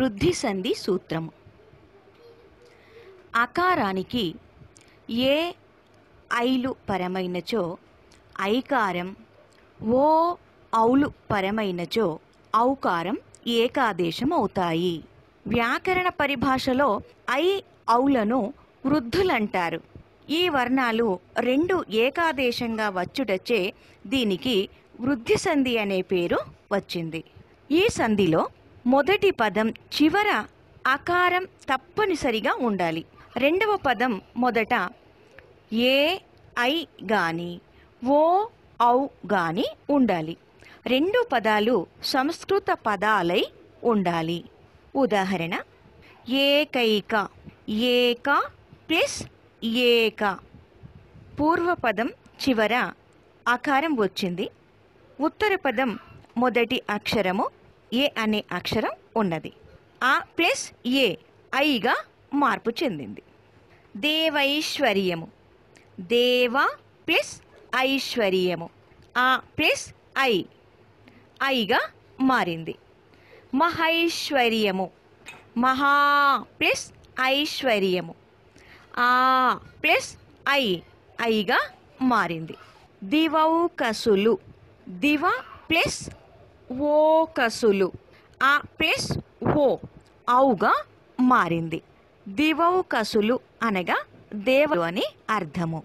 వృద్ధి సంధి సూత్రము అకారానికి ఏ ఐలు పరమైనచో ఐకారం ఓ ఔలు పరమైనచో ఔకారం ఏకాదేశం అవుతాయి వ్యాకరణ పరిభాషలో ఐ ఔలను వృద్ధులంటారు ఈ వర్ణాలు రెండు ఏకాదేశంగా వచ్చుటచ్చే దీనికి వృద్ధి సంధి అనే పేరు వచ్చింది ఈ సంధిలో మొదటి పదం చివర అకారం తప్పనిసరిగా ఉండాలి రెండవ పదం మొదట ఏ ఐ గాని ఓ ఔ గాని ఉండాలి రెండు పదాలు సంస్కృత పదాలై ఉండాలి ఉదాహరణ ఏకైక ఏక ప్లస్ ఏక పూర్వపదం చివర ఆకారం వచ్చింది ఉత్తర పదం మొదటి అక్షరము ఏ అనే అక్షరం ఉన్నది ఆ ప్లస్ ఏ ఐగా మార్పు చెందింది దేవైశ్వర్యము దేవ ప్లస్ ఐశ్వర్యము ఆ ప్లస్ ఐ ఐగా మారింది మహైశ్వర్యము మహా ప్లస్ ఐశ్వర్యము ఆ ప్లస్ ఐ ఐగా మారింది దివౌకసులు దివ ప్లస్ ఓకసులు ఆ ప్లేస్ ఓ ఔగా మారింది దివౌకసులు అనగా దేవుడు అని అర్థము